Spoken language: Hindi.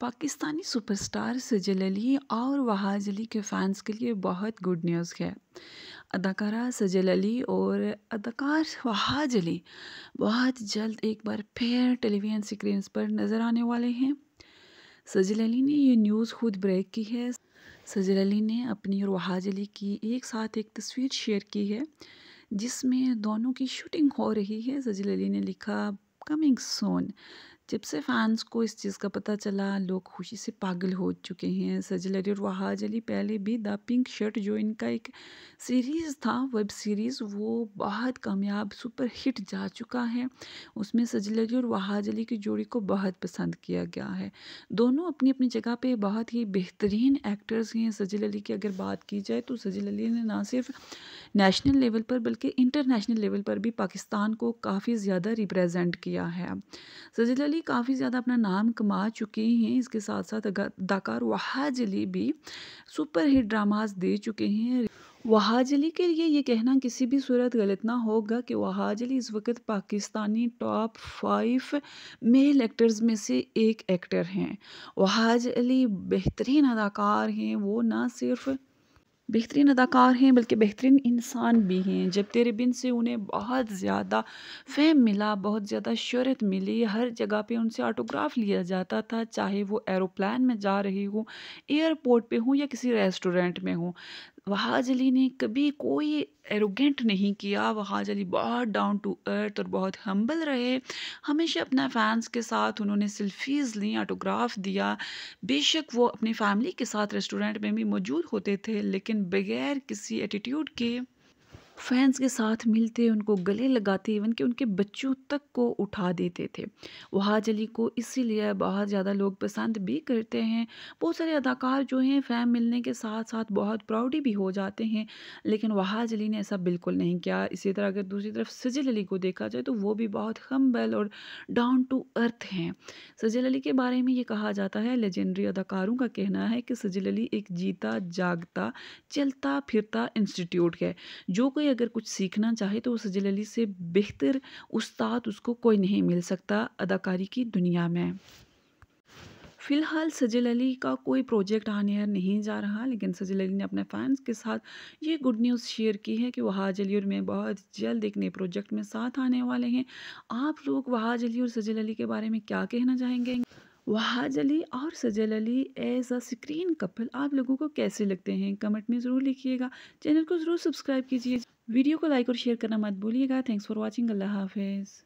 पाकिस्तानी सुपरस्टार सजल अली और वहाज अली के फैंस के लिए बहुत गुड न्यूज़ है अदाकारा सजल अली और अदाकार वहाज अली बहुत जल्द एक बार फिर टेलीविज़न स्क्रीन पर नज़र आने वाले हैं सजल अली ने यह न्यूज़ खुद ब्रेक की है सजल अली ने अपनी और वहाज अली की एक साथ एक तस्वीर शेयर की है जिसमें दोनों की शूटिंग हो रही है सजल अली ने लिखा कमिंग सोन जब से फैंस को इस चीज़ का पता चला लोग खुशी से पागल हो चुके हैं सजल अली और वहाज अली पहले भी द पिंक शर्ट जो इनका एक सीरीज़ था वेब सीरीज़ वो बहुत कामयाब सुपर हिट जा चुका है उसमें सजल अली और वहाज अली की जोड़ी को बहुत पसंद किया गया है दोनों अपनी अपनी जगह पे बहुत ही बेहतरीन एक्टर्स हैं सजल अली की अगर बात की जाए तो सजल अली ने ना सिर्फ नेशनल लेवल पर बल्कि इंटरनेशनल लेवल पर भी पाकिस्तान को काफ़ी ज़्यादा रिप्रेजेंट किया है सजल अली भी काफ़ी ज़्यादा अपना नाम कमा चुके हैं इसके साथ साथ अदाकार वहाजली भी सुपर हिट ड्रामाज दे चुके हैं वहाजली के लिए ये कहना किसी भी सूरत गलत ना होगा कि वहाजली इस वक्त Pakistani top five male actors में से एक एक्टर हैं वहाजली बेहतरीन अदाकार हैं वो ना सिर्फ़ बेहतरीन अदाकार हैं बल्कि बेहतरीन इंसान भी हैं जब तेरे बिन से उन्हें बहुत ज़्यादा फ़ैम मिला बहुत ज़्यादा शहरत मिली हर जगह पे उनसे ऑटोग्राफ लिया जाता था चाहे वो एरोप्लान में जा रही हो एयरपोर्ट पे हो या किसी रेस्टोरेंट में हो वहाज अली ने कभी कोई एरोगेंट नहीं किया वहाज अली बहुत डाउन टू अर्थ और बहुत हम्बल रहे हमेशा अपना फैंस के साथ उन्होंने सेल्फीज़ ली ऑटोग्राफ दिया बेशक वो अपनी फैमिली के साथ रेस्टोरेंट में भी मौजूद होते थे लेकिन बगैर किसी एटीट्यूड के फैंस के साथ मिलते उनको गले लगाते इवन कि उनके बच्चों तक को उठा देते थे वहाज अली को इसीलिए बहुत ज़्यादा लोग पसंद भी करते हैं बहुत सारे अदाकार जो हैं फैम मिलने के साथ साथ बहुत प्राउडी भी हो जाते हैं लेकिन वहाज अली ने ऐसा बिल्कुल नहीं किया इसी तरह अगर दूसरी तरफ सजल अली को देखा जाए तो वो भी बहुत हम्बल और डाउन टू अर्थ हैं सजल अली के बारे में ये कहा जाता है लेजेंडरी अदाकारों का कहना है कि सजल अली एक जीता जागता चलता फिरता इंस्टीट्यूट है जो कोई कोई अगर कुछ सीखना चाहे तो सजल अली से बेहतर उस्ताद उसको कोई नहीं मिल सकता अदाकारी की दुनिया में फ़िलहाल सजल अली का कोई प्रोजेक्ट आने यार नहीं जा रहा लेकिन सजल अली ने अपने फैंस के साथ ये गुड न्यूज़ शेयर की है कि वहाज अली और मैं बहुत जल्द एक नए प्रोजेक्ट में साथ आने वाले हैं आप लोग वहाज अली और सजल अली के बारे में क्या कहना चाहेंगे वहाज अली और Sajal Ali as a screen couple आप लोगों को कैसे लगते हैं कमेंट में ज़रूर लिखिएगा चैनल को ज़रूर सब्सक्राइब कीजिए वीडियो को लाइक और शेयर करना मत भूलिएगा थैंक्स फॉर वॉचिंग अल्लाह हाफिज़